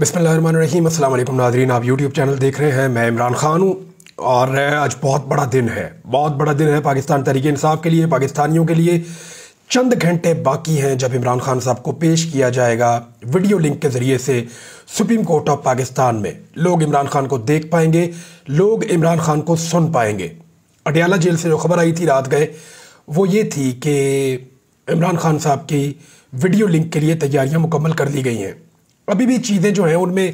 بسم اللہ الرحمن الرحیم السلام علیکم ناظرین آپ یوٹیوب چینل دیکھ رہے ہیں میں عمران خان ہوں اور آج بہت بڑا دن ہے بہت بڑا دن ہے پاکستان تحریک انصاف کے لیے پاکستانیوں کے لیے چند گھنٹے باقی ہیں جب عمران خان صاحب کو پیش کیا جائے گا ویڈیو لنک کے ذریعے سے سپریم کورٹ آف پاکستان میں لوگ عمران خان کو دیکھ پائیں گے لوگ عمران خان کو سن پائیں گے اڈیالہ جیل سے جو خبر آئی تھی رات گئے وہ یہ تھی کہ عمران خان صاحب کی ویڈیو لنک کے لیے تیاریاں مکمل کر دی گئی ہیں ابھی بھی چیزیں جو ہیں ان میں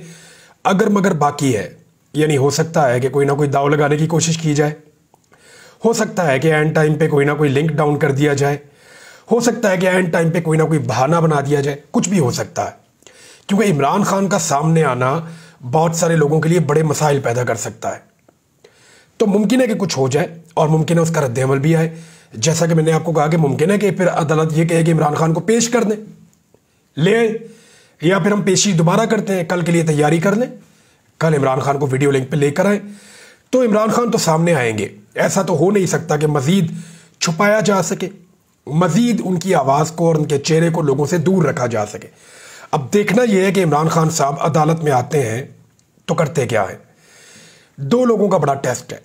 اگر مگر باقی ہے یعنی ہو سکتا ہے کہ کوئی نہ کوئی داؤ لگانے کی کوشش کی جائے ہو سکتا ہے کہ اینڈ اینڈ ٹائم ٹائم پہ پہ کوئی کوئی کوئی کوئی نہ نہ لنک ڈاؤن کر دیا جائے ہو سکتا ہے کہ بہانہ بنا دیا جائے کچھ بھی ہو سکتا ہے کیونکہ عمران خان کا سامنے آنا بہت سارے لوگوں کے لیے بڑے مسائل پیدا کر سکتا ہے تو ممکن ہے کہ کچھ ہو جائے اور ممکن ہے اس کا رد عمل بھی آئے جیسا کہ میں نے آپ کو کہا کہ ممکن ہے کہ پھر عدالت یہ کہے کہ عمران خان کو پیش کر دیں لے یا پھر ہم پیشی دوبارہ کرتے ہیں کل کے لیے تیاری کر لیں کل عمران خان کو ویڈیو لنک پہ لے کر آئیں تو عمران خان تو سامنے آئیں گے ایسا تو ہو نہیں سکتا کہ مزید چھپایا جا سکے مزید ان کی آواز کو اور ان کے چہرے کو لوگوں سے دور رکھا جا سکے اب دیکھنا یہ ہے کہ عمران خان صاحب عدالت میں آتے ہیں تو کرتے کیا ہیں دو لوگوں کا بڑا ٹیسٹ ہے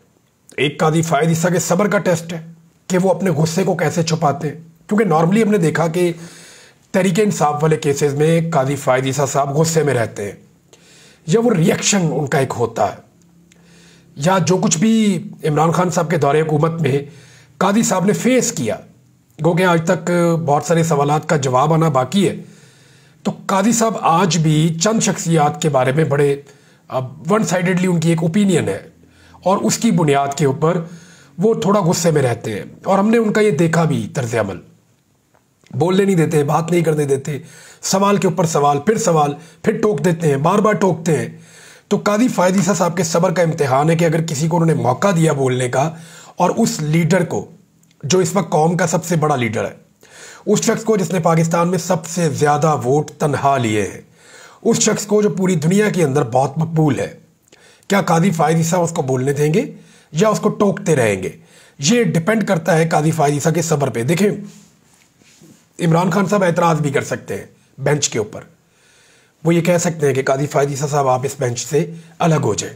ایک فائد عیسیٰ کے صبر کا ٹیسٹ ہے کہ وہ اپنے غصے کو کیسے چھپاتے ہیں کیونکہ نارملی ہم نے دیکھا کہ تحریک انصاف والے کیسز میں قاضی فائد عیسیٰ صاحب غصے میں رہتے ہیں یا وہ ریئیکشن ان کا ایک ہوتا ہے یا جو کچھ بھی عمران خان صاحب کے دور حکومت میں قاضی صاحب نے فیس گو کہ آج تک بہت سارے سوالات کا جواب آنا باقی ہے تو قاضی صاحب آج بھی چند شخصیات کے بارے میں بڑے ون سائیڈڈلی ان کی ایک اوپینین ہے اور اس کی بنیاد کے اوپر وہ تھوڑا غصے میں رہتے ہیں اور ہم نے ان کا یہ دیکھا بھی طرز عمل بولنے نہیں دیتے بات نہیں کرنے دیتے سوال کے اوپر سوال پھر سوال پھر ٹوک دیتے ہیں بار بار ٹوکتے ہیں تو قاضی فائدی صاحب کے صبر کا امتحان ہے کہ اگر کسی کو انہوں نے موقع دیا بولنے کا اور اس لیڈر کو جو اس وقت قوم کا سب سے بڑا لیڈر ہے اس شخص کو جس نے پاکستان میں سب سے زیادہ ووٹ تنہا لیے ہیں اس شخص کو جو پوری دنیا کے اندر بہت مقبول ہے کیا قاضی فائدی صاحب اس کو بولنے دیں گے یا اس کو ٹوکتے رہیں گے یہ ڈپینڈ کرتا ہے قاضی فائدی صاحب کے صبر پہ دیکھیں عمران خان صاحب اعتراض بھی کر سکتے ہیں بینچ کے اوپر وہ یہ کہہ سکتے ہیں کہ قاضی فاعظیسہ صاحب آپ اس بینچ سے الگ ہو جائیں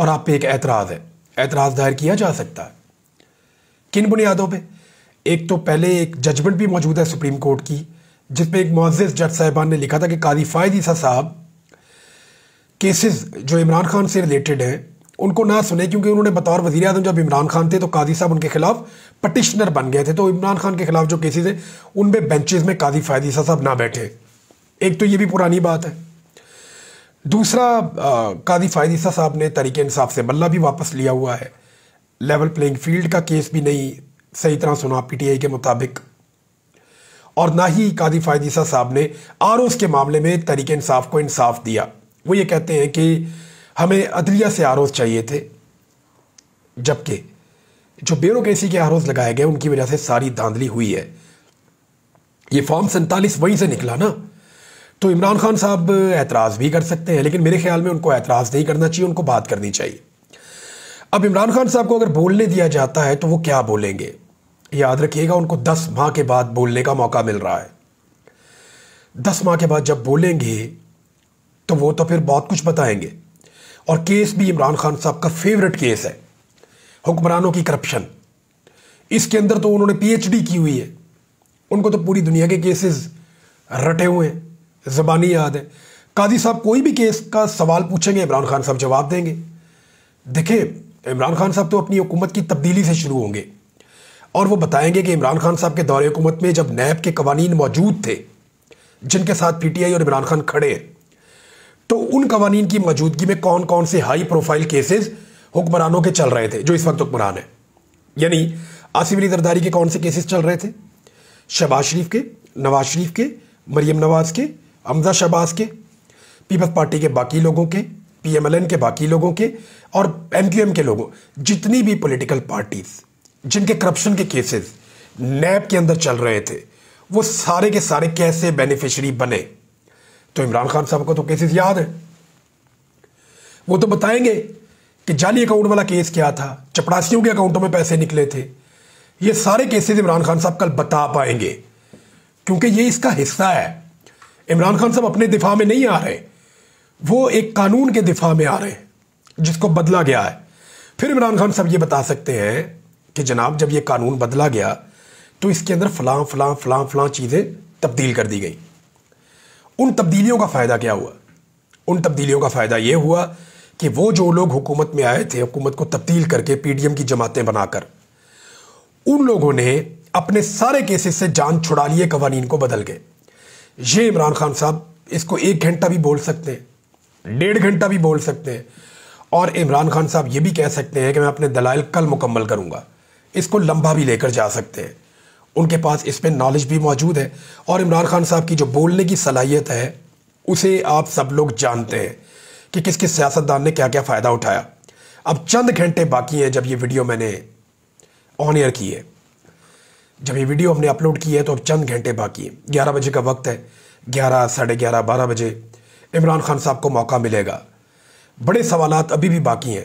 اور آپ پہ ایک اعتراض ہے اعتراض دائر کیا جا سکتا ہے کن بنیادوں پہ ایک تو پہلے ایک ججمنٹ بھی موجود ہے سپریم کورٹ کی جس میں ایک معزز جج صاحبان نے لکھا تھا کہ قاضی قادیفائدیسہ صاحب کیسز جو عمران خان سے ریلیٹڈ ہیں ان کو نہ سنے کیونکہ انہوں نے بطور وزیر اعظم جب عمران خان تھے تو قاضی صاحب ان کے خلاف پٹیشنر بن گئے تھے تو عمران خان کے خلاف جو کیسز ہیں ان میں بینچز میں قاضی فادی صاحب نہ بیٹھے ایک تو یہ بھی پرانی بات ہے دوسرا قاضی فائدی صاحب نے طریقہ انصاف سے بلہ بھی واپس لیا ہوا ہے لیول پلینگ فیلڈ کا کیس بھی نہیں صحیح طرح سنا پی ٹی آئی کے مطابق اور نہ ہی قاضی فائدہ صاحب نے آر اُس کے معاملے میں طریقہ انصاف کو انصاف دیا وہ یہ کہتے ہیں کہ ہمیں عدلیہ سے آروز چاہیے تھے جبکہ جو بیوروکریسی کے آروز لگائے گئے ان کی وجہ سے ساری داندلی ہوئی ہے یہ فارم سینتالیس وہیں سے نکلا نا تو عمران خان صاحب اعتراض بھی کر سکتے ہیں لیکن میرے خیال میں ان کو اعتراض نہیں کرنا چاہیے ان کو بات کرنی چاہیے اب عمران خان صاحب کو اگر بولنے دیا جاتا ہے تو وہ کیا بولیں گے یاد رکھیے گا ان کو دس ماہ کے بعد بولنے کا موقع مل رہا ہے دس ماہ کے بعد جب بولیں گے تو وہ تو پھر بہت کچھ بتائیں گے اور کیس بھی عمران خان صاحب کا فیورٹ کیس ہے حکمرانوں کی کرپشن اس کے اندر تو انہوں نے پی ایچ ڈی کی ہوئی ہے ان کو تو پوری دنیا کے کیسز رٹے ہوئے ہیں زبانی یاد ہے قاضی صاحب کوئی بھی کیس کا سوال پوچھیں گے عمران خان صاحب جواب دیں گے دیکھیں عمران خان صاحب تو اپنی حکومت کی تبدیلی سے شروع ہوں گے اور وہ بتائیں گے کہ عمران خان صاحب کے دور حکومت میں جب نیب کے قوانین موجود تھے جن کے ساتھ پی ٹی آئی اور عمران خان کھڑے ہیں تو ان قوانین کی موجودگی میں کون کون سے ہائی پروفائل کیسز حکمرانوں کے چل رہے تھے جو اس وقت حکمران ہیں یعنی آصف علی زرداری کے کون سے کیسز چل رہے تھے شہباز شریف کے نواز شریف کے مریم نواز کے حمزہ شہباز کے پیپلز پارٹی کے باقی لوگوں کے پی ایم ایل این کے باقی لوگوں کے اور ایم کیو ایم کے لوگوں جتنی بھی پولیٹیکل پارٹیز جن کے کرپشن کے کیسز نیب کے اندر چل رہے تھے وہ سارے کے سارے کیسے بینیفیشری بنے تو عمران خان صاحب کو تو کیسز یاد ہیں وہ تو بتائیں گے کہ جعلی اکاؤنٹ والا کیس کیا تھا چپڑاسیوں کے اکاؤنٹوں میں پیسے نکلے تھے یہ سارے کیسز عمران خان صاحب کل بتا پائیں گے کیونکہ یہ اس کا حصہ ہے عمران خان صاحب اپنے دفاع میں نہیں آ رہے وہ ایک قانون کے دفاع میں آ رہے ہیں جس کو بدلا گیا ہے پھر عمران خان صاحب یہ بتا سکتے ہیں کہ جناب جب یہ قانون بدلا گیا تو اس کے اندر فلاں فلاں فلاں فلاں چیزیں تبدیل کر دی گئیں ان تبدیلیوں کا فائدہ کیا ہوا ان تبدیلیوں کا فائدہ یہ ہوا کہ وہ جو لوگ حکومت میں آئے تھے حکومت کو تبدیل کر کے پی ڈی ایم کی جماعتیں بنا کر ان لوگوں نے اپنے سارے کیسز سے جان چھڑا لیے قوانین کو بدل کے یہ عمران خان صاحب اس کو ایک گھنٹہ بھی بول سکتے ہیں ڈیڑھ گھنٹہ بھی بول سکتے ہیں اور عمران خان صاحب یہ بھی کہہ سکتے ہیں کہ میں اپنے دلائل کل مکمل کروں گا اس کو لمبا بھی لے کر جا سکتے ہیں ان کے پاس اس میں نالج بھی موجود ہے اور عمران خان صاحب کی جو بولنے کی صلاحیت ہے اسے آپ سب لوگ جانتے ہیں کہ کس کس سیاستدان نے کیا کیا فائدہ اٹھایا اب چند گھنٹے باقی ہیں جب یہ ویڈیو میں نے آن ایئر کی ہے جب یہ ویڈیو ہم نے اپلوڈ کی ہے تو اب چند گھنٹے باقی ہیں گیارہ بجے کا وقت ہے گیارہ ساڑھے گیارہ بارہ بجے عمران خان صاحب کو موقع ملے گا بڑے سوالات ابھی بھی باقی ہیں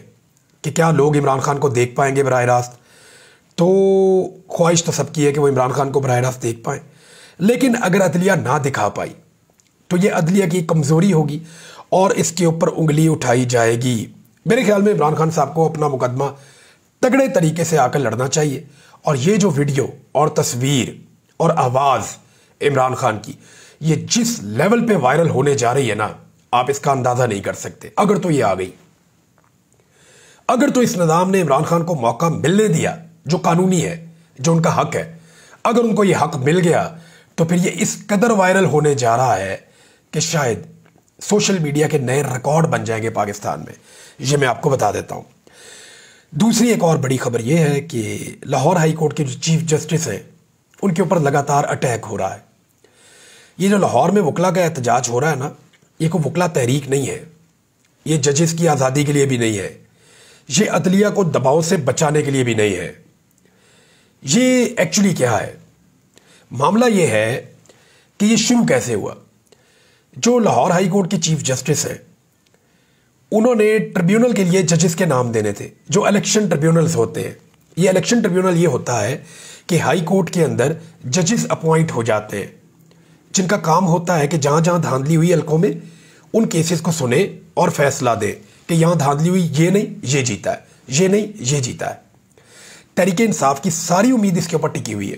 کہ کیا لوگ عمران خان کو دیکھ پائیں گے براہ راست تو خواہش تو سب کی ہے کہ وہ عمران خان کو براہ راست دیکھ پائیں لیکن اگر عدلیہ نہ دکھا پائی تو یہ عدلیہ کی کمزوری ہوگی اور اس کے اوپر انگلی اٹھائی جائے گی میرے خیال میں عمران خان صاحب کو اپنا مقدمہ تگڑے طریقے سے آ کر لڑنا چاہیے اور یہ جو ویڈیو اور تصویر اور آواز عمران خان کی یہ جس لیول پہ وائرل ہونے جا رہی ہے نا آپ اس کا اندازہ نہیں کر سکتے اگر تو یہ آ گئی اگر تو اس نظام نے عمران خان کو موقع ملنے دیا جو قانونی ہے جو ان کا حق ہے اگر ان کو یہ حق مل گیا تو پھر یہ اس قدر وائرل ہونے جا رہا ہے کہ شاید سوشل میڈیا کے نئے ریکارڈ بن جائیں گے پاکستان میں یہ میں آپ کو بتا دیتا ہوں دوسری ایک اور بڑی خبر یہ ہے کہ لاہور ہائی کورٹ کے جو چیف جسٹس ہیں ان کے اوپر لگاتار اٹیک ہو رہا ہے یہ جو لاہور میں وکلا کا احتجاج ہو رہا ہے نا یہ کوئی وکلا تحریک نہیں ہے یہ ججز کی آزادی کے لیے بھی نہیں ہے یہ عدلیہ کو دباؤ سے بچانے کے لیے بھی نہیں ہے یہ ایکچولی کیا ہے معاملہ یہ ہے کہ یہ شم کیسے ہوا جو لاہور ہائی کورٹ کی چیف جسٹس ہیں انہوں نے ٹریبیونل کے لیے ججز کے نام دینے تھے جو الیکشن ٹربیونلز ہوتے ہیں یہ الیکشن ٹریبیونل یہ ہوتا ہے کہ ہائی کورٹ کے اندر ججز اپوائنٹ ہو جاتے ہیں جن کا کام ہوتا ہے کہ جہاں جہاں دھاندلی ہوئی حلقوں میں ان کیسز کو سنیں اور فیصلہ دیں کہ یہاں دھاندلی ہوئی یہ نہیں یہ جیتا ہے یہ نہیں یہ جیتا ہے تحریک انصاف کی ساری امید اس کے اوپر ٹکی ہوئی ہے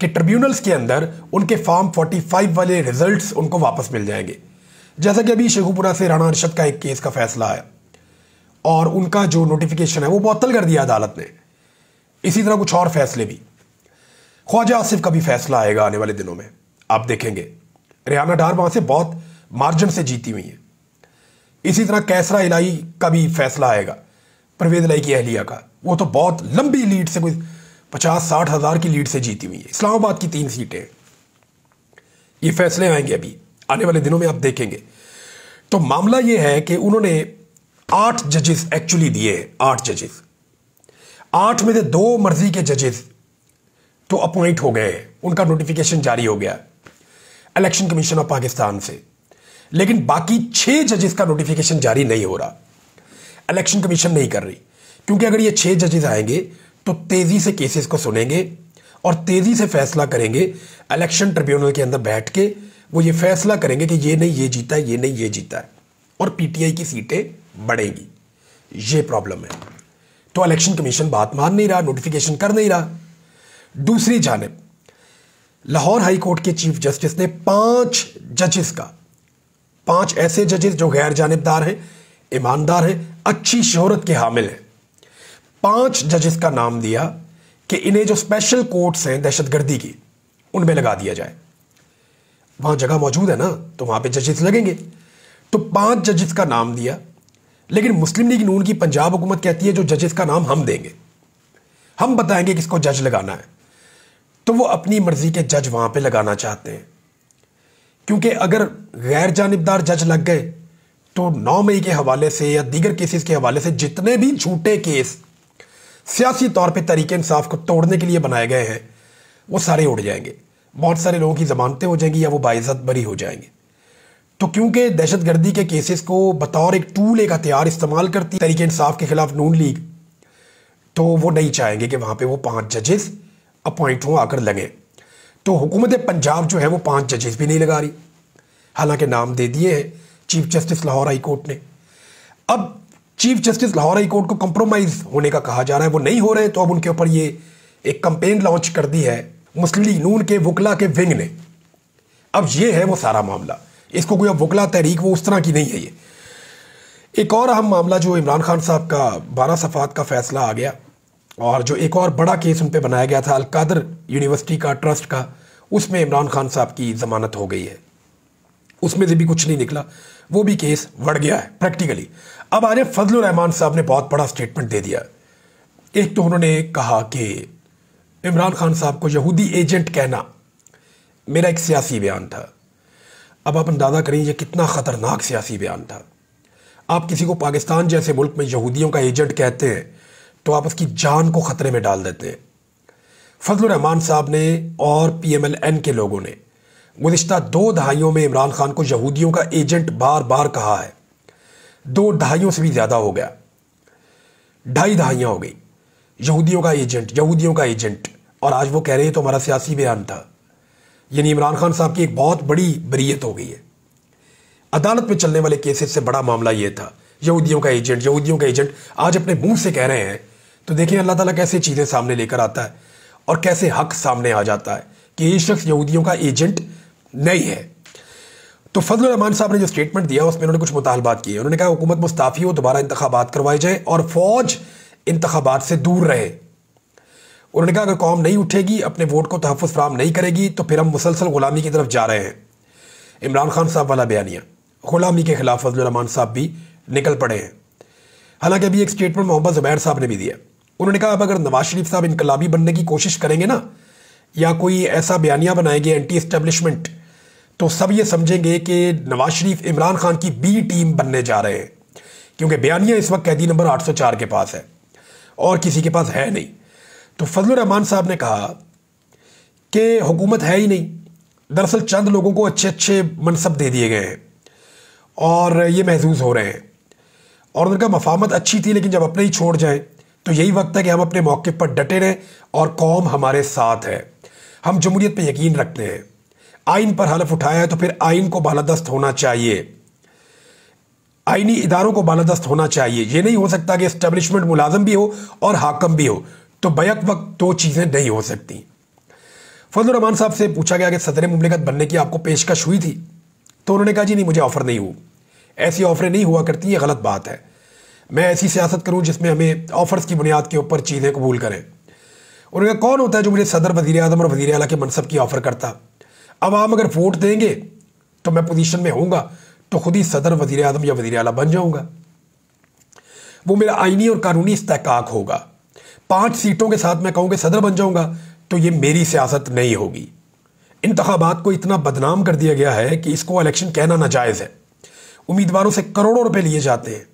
کہ ٹربیونلز کے اندر ان کے فارم فورٹی فائیو والے ریزلٹس ان کو واپس مل جائیں گے جیسا کہ ابھی شیخو پورا سے رانا ارشد کا ایک کیس کا فیصلہ آیا اور ان کا جو نوٹیفکیشن ہے وہ بطل کر دیا عدالت نے اسی طرح کچھ اور فیصلے بھی خواجہ آصف کا بھی فیصلہ آئے گا آنے والے دنوں میں آپ دیکھیں گے ریانہ ڈار وہاں سے بہت مارجن سے جیتی ہوئی ہیں اسی طرح کیسرا الہی کا بھی فیصلہ آئے گا پرویز الہی کی اہلیہ کا وہ تو بہت لمبی لیڈ سے کوئی پچاس ساٹھ ہزار کی لیڈ سے جیتی ہوئی ہے اسلام آباد کی تین سیٹیں یہ فیصلے آئیں گے ابھی آنے والے دنوں میں آپ دیکھیں گے تو معاملہ یہ ہے کہ انہوں نے آٹھ ججز ایکچولی دیے ہیں آٹھ ججز آٹھ میں سے دو مرضی کے ججز تو اپوائنٹ ہو گئے ہیں ان کا نوٹیفیکیشن جاری ہو گیا الیکشن کمیشن آف پاکستان سے لیکن باقی چھ ججز کا نوٹیفیکیشن جاری نہیں ہو رہا الیکشن کمیشن نہیں کر رہی کیونکہ اگر یہ چھ ججز آئیں گے تو تیزی سے کیسز کو سنیں گے اور تیزی سے فیصلہ کریں گے الیکشن ٹریبیونل کے اندر بیٹھ کے وہ یہ فیصلہ کریں گے کہ یہ نہیں یہ جیتا ہے یہ نہیں یہ جیتا ہے اور پی ٹی آئی کی سیٹیں بڑھیں گی یہ پرابلم ہے تو الیکشن کمیشن بات مان نہیں رہا نوٹیفیکیشن کر نہیں رہا دوسری جانب لاہور ہائی کورٹ کے چیف جسٹس نے پانچ ججز کا پانچ ایسے ججز جو غیر جانبدار ہیں ایماندار ہیں اچھی شہرت کے حامل ہیں پانچ ججز کا نام دیا کہ انہیں جو اسپیشل کورٹس ہیں دہشت گردی کی ان میں لگا دیا جائے وہاں جگہ موجود ہے نا تو وہاں پہ ججز لگیں گے تو پانچ ججز کا نام دیا لیکن مسلم لیگ نون کی پنجاب حکومت کہتی ہے جو ججز کا نام ہم دیں گے ہم بتائیں گے کس کو جج لگانا ہے تو وہ اپنی مرضی کے جج وہاں پہ لگانا چاہتے ہیں کیونکہ اگر غیر جانبدار جج لگ گئے تو نو مئی کے حوالے سے یا دیگر کیسز کے حوالے سے جتنے بھی جھوٹے کیس سیاسی طور پہ تحریک انصاف کو توڑنے کے لیے بنائے گئے ہیں وہ سارے اڑ جائیں گے بہت سارے لوگوں کی ضمانتیں ہو جائیں گی یا وہ باعزت بری ہو جائیں گے تو کیونکہ دہشت گردی کے کیسز کو بطور ایک ٹول ایک ہتھیار استعمال کرتی تحریک انصاف کے خلاف نون لیگ تو وہ نہیں چاہیں گے کہ وہاں پہ وہ پانچ ججز اپوائنٹ ہوں آ کر لگیں تو حکومت پنجاب جو ہے وہ پانچ ججز بھی نہیں لگا رہی حالانکہ نام دے دیے ہیں chief justice Lahore high court نے اب chief justice Lahore high court کو کمپرومائز ہونے کا کہا جا رہا ہے وہ نہیں ہو رہے تو اب ان کے اوپر یہ ایک کمپین لانچ کر دی ہے مسلم کے وکلا کے ونگ نے اب یہ ہے وہ سارا معاملہ اس کو کوئی اب وکلا تحریک وہ اس طرح کی نہیں ہے یہ ایک اور اہم معاملہ جو عمران خان صاحب کا بارہ صفات کا فیصلہ آ گیا اور جو ایک اور بڑا کیس ان پہ بنایا گیا تھا القادر یونیورسٹی کا ٹرسٹ کا اس میں عمران خان صاحب کی ضمانت ہو گئی ہے اس میں سے بھی کچھ نہیں نکلا وہ بھی کیس بڑھ گیا ہے پریکٹیکلی اب آج فضل الرحمان صاحب نے بہت بڑا سٹیٹمنٹ دے دیا ایک تو انہوں نے کہا کہ عمران خان صاحب کو یہودی ایجنٹ کہنا میرا ایک سیاسی بیان تھا اب آپ اندازہ کریں یہ کتنا خطرناک سیاسی بیان تھا آپ کسی کو پاکستان جیسے ملک میں یہودیوں کا ایجنٹ کہتے ہیں تو آپ اس کی جان کو خطرے میں ڈال دیتے ہیں فضل الرحمان صاحب نے اور پی ایم ایل این کے لوگوں نے گزشتہ دو دہائیوں میں عمران خان کو یہودیوں کا ایجنٹ بار بار کہا ہے دو دہائیوں سے بھی زیادہ ہو گیا ڈھائی دہائیاں ہو گئی یہودیوں کا ایجنٹ یہودیوں کا ایجنٹ اور آج وہ کہہ رہے ہیں تو ہمارا سیاسی بیان تھا یعنی عمران خان صاحب کی ایک بہت بڑی بریت ہو گئی ہے عدالت میں چلنے والے کیسز سے بڑا معاملہ یہ تھا یہودیوں کا ایجنٹ یہودیوں کا ایجنٹ آج اپنے منہ سے کہہ رہے ہیں تو دیکھیں اللہ تعالیٰ کیسے چیزیں سامنے لے کر آتا ہے اور کیسے حق سامنے آ جاتا ہے کہ یہ شخص یہودیوں کا ایجنٹ نہیں ہے تو فضل الرحمان صاحب نے جو سٹیٹمنٹ دیا اس میں انہوں نے کچھ مطالبات کیے انہوں نے کہا حکومت مستعفی ہو دوبارہ انتخابات کروائے جائیں اور فوج انتخابات سے دور رہے انہوں نے کہا اگر قوم نہیں اٹھے گی اپنے ووٹ کو تحفظ فراہم نہیں کرے گی تو پھر ہم مسلسل غلامی کی طرف جا رہے ہیں عمران خان صاحب والا بیانیہ غلامی کے خلاف فضل الرحمان صاحب بھی نکل پڑے ہیں حالانکہ ابھی ایک سٹیٹمنٹ محمد زبیر صاحب نے بھی دیا انہوں نے کہا اب اگر نواز شریف صاحب انقلابی بننے کی کوشش کریں گے نا یا کوئی ایسا بیانیہ بنائیں گے اینٹی اسٹیبلشمنٹ تو سب یہ سمجھیں گے کہ نواز شریف عمران خان کی بی ٹیم بننے جا رہے ہیں کیونکہ بیانیہ اس وقت قیدی نمبر آٹھ سو چار کے پاس ہے اور کسی کے پاس ہے نہیں تو فضل الرحمان صاحب نے کہا کہ حکومت ہے ہی نہیں دراصل چند لوگوں کو اچھے اچھے منصب دے دیے گئے ہیں اور یہ محظوظ ہو رہے ہیں اور ان کا مفاہمت اچھی تھی لیکن جب اپنے ہی چھوڑ جائیں تو یہی وقت ہے کہ ہم اپنے موقع پر ڈٹے رہیں اور قوم ہمارے ساتھ ہے ہم جمہوریت پہ یقین رکھتے ہیں آئین پر حلف اٹھایا ہے تو پھر آئین کو بالادست ہونا چاہیے آئینی اداروں کو بالادست ہونا چاہیے یہ نہیں ہو سکتا کہ اسٹیبلشمنٹ ملازم بھی ہو اور حاکم بھی ہو تو بیک وقت دو چیزیں نہیں ہو سکتی فضل الرحمان صاحب سے پوچھا گیا کہ صدر مملکت بننے کی آپ کو پیشکش ہوئی تھی تو انہوں نے کہا جی نہیں مجھے آفر نہیں ہو ایسی آفریں نہیں ہوا کرتی یہ غلط بات ہے میں ایسی سیاست کروں جس میں ہمیں آفرز کی بنیاد کے اوپر چیزیں قبول کریں انہوں نے کہا کون ہوتا ہے جو مجھے صدر وزیر اعظم اور وزیر اعلیٰ کے منصب کی آفر کرتا عوام اگر ووٹ دیں گے تو میں پوزیشن میں ہوں گا تو خود ہی صدر وزیر اعظم یا وزیر اعلیٰ بن جاؤں گا وہ میرا آئینی اور قانونی استحقاق ہوگا پانچ سیٹوں کے ساتھ میں کہوں کہ صدر بن جاؤں گا تو یہ میری سیاست نہیں ہوگی انتخابات کو اتنا بدنام کر دیا گیا ہے کہ اس کو الیکشن کہنا ناجائز ہے امیدواروں سے کروڑوں روپے لیے جاتے ہیں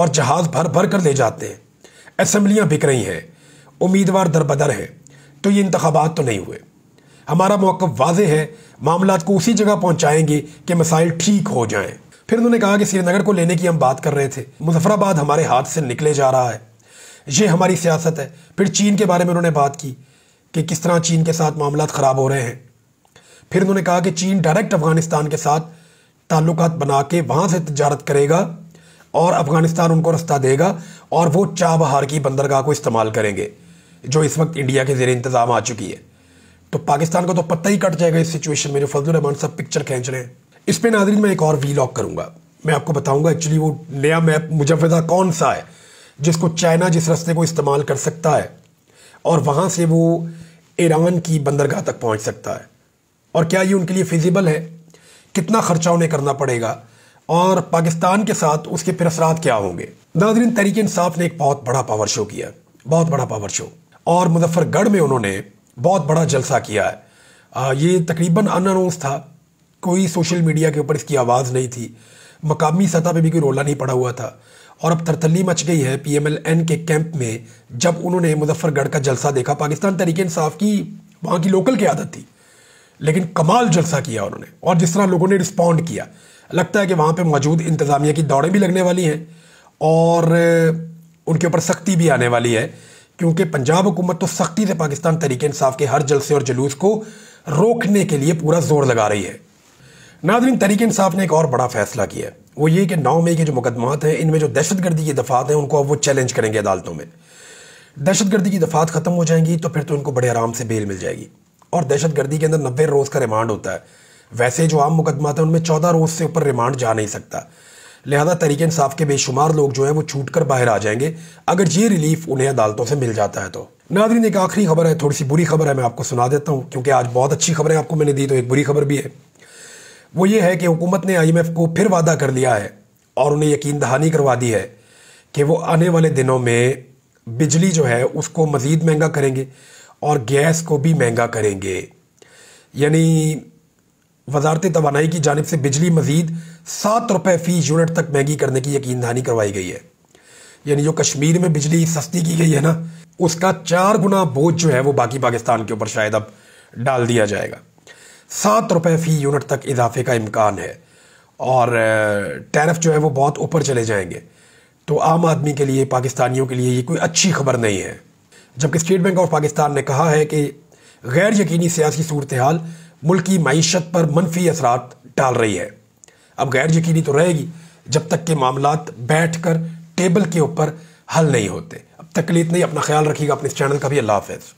اور جہاز بھر بھر کر لے جاتے ہیں اسمبلیاں بک رہی ہیں امیدوار دربدر ہیں تو یہ انتخابات تو نہیں ہوئے ہمارا موقع واضح ہے معاملات کو اسی جگہ پہنچائیں گے کہ مسائل ٹھیک ہو جائیں پھر انہوں نے کہا کہ سری نگر کو لینے کی ہم بات کر رہے تھے مظفر آباد ہمارے ہاتھ سے نکلے جا رہا ہے یہ ہماری سیاست ہے پھر چین کے بارے میں انہوں نے بات کی کہ کس طرح چین کے ساتھ معاملات خراب ہو رہے ہیں پھر انہوں نے کہا کہ چین ڈائریکٹ افغانستان کے ساتھ تعلقات بنا کے وہاں سے تجارت کرے گا اور افغانستان ان کو رستہ دے گا اور وہ چابہار بہار کی بندرگاہ کو استعمال کریں گے جو اس وقت انڈیا کے زیر انتظام آ چکی ہے تو پاکستان کا تو پتہ ہی کٹ جائے گا اس سچویشن میں جو فضل الرحمان صاحب پکچر کھینچ رہے ہیں اس پہ ناظرین میں ایک اور وی لاک کروں گا میں آپ کو بتاؤں گا ایکچولی وہ نیا میپ مجوزہ کون سا ہے جس کو چائنا جس راستے کو استعمال کر سکتا ہے اور وہاں سے وہ ایران کی بندرگاہ تک پہنچ سکتا ہے اور کیا یہ ان کے لیے فیزیبل ہے کتنا خرچہ انہیں کرنا پڑے گا اور پاکستان کے ساتھ اس کے پھر اثرات کیا ہوں گے ناظرین تحریک انصاف نے ایک بہت بڑا پاور شو کیا بہت بڑا پاور شو اور مظفر گڑھ میں انہوں نے بہت بڑا جلسہ کیا ہے یہ تقریباً ان اناؤنس تھا کوئی سوشل میڈیا کے اوپر اس کی آواز نہیں تھی مقامی سطح پہ بھی کوئی رولا نہیں پڑا ہوا تھا اور اب ترتلی مچ گئی ہے پی ایم ایل این کے کیمپ میں جب انہوں نے مظفر گڑھ کا جلسہ دیکھا پاکستان تحریک انصاف کی وہاں کی لوکل کی عادت تھی لیکن کمال جلسہ کیا انہوں نے اور جس طرح لوگوں نے رسپونڈ کیا لگتا ہے کہ وہاں پہ موجود انتظامیہ کی دوڑیں بھی لگنے والی ہیں اور ان کے اوپر سختی بھی آنے والی ہے کیونکہ پنجاب حکومت تو سختی سے پاکستان انصاف کے ہر جلسے اور جلوس کو روکنے کے لیے پورا زور لگا رہی ہے ناظرین انصاف نے ایک اور بڑا فیصلہ کیا ہے وہ یہ کہ نو مئی کے جو مقدمات ہیں ان میں جو دہشت گردی کی دفعات ہیں ان کو اب وہ چیلنج کریں گے عدالتوں میں دہشت گردی کی دفعات ختم ہو جائیں گی تو پھر تو ان کو بڑے آرام سے بیل مل جائے گی اور دہشت گردی کے اندر نبے روز کا ریمانڈ ہوتا ہے ویسے جو عام مقدمات ہیں ان میں چودہ روز سے اوپر ریمانڈ جا نہیں سکتا لہذا طریقہ انصاف کے بے شمار لوگ جو ہیں وہ چھوٹ کر باہر آ جائیں گے اگر یہ ریلیف انہیں عدالتوں سے مل جاتا ہے تو ناظرین ایک آخری خبر ہے تھوڑی سی بری خبر ہے میں آپ کو سنا دیتا ہوں کیونکہ آج بہت اچھی خبر ہے آپ کو میں نے دی تو ایک بری خبر بھی ہے وہ یہ ہے کہ حکومت نے آئی ایم ایف کو پھر وعدہ کر لیا ہے اور انہیں یقین دہانی کروا دی ہے کہ وہ آنے والے دنوں میں بجلی جو ہے اس کو مزید مہنگا کریں گے اور گیس کو بھی مہنگا کریں گے یعنی وزارت توانائی کی جانب سے بجلی مزید سات روپے فی یونٹ تک مہنگی کرنے کی یقین دہانی کروائی گئی ہے یعنی جو کشمیر میں بجلی سستی کی گئی ہے نا اس کا چار گنا بوجھ جو ہے وہ باقی پاکستان کے اوپر شاید اب ڈال دیا جائے گا سات روپے فی یونٹ تک اضافے کا امکان ہے اور ٹیرف جو ہے وہ بہت اوپر چلے جائیں گے تو عام آدمی کے لیے پاکستانیوں کے لیے یہ کوئی اچھی خبر نہیں ہے جبکہ اسٹیٹ بینک آف پاکستان نے کہا ہے کہ غیر یقینی سیاسی صورتحال ملکی معیشت پر منفی اثرات ڈال رہی ہے اب غیر یقینی تو رہے گی جب تک کہ معاملات بیٹھ کر ٹیبل کے اوپر حل نہیں ہوتے اب تکلیت نہیں اپنا خیال رکھیے گا اپنے اس چینل کا بھی اللہ حافظ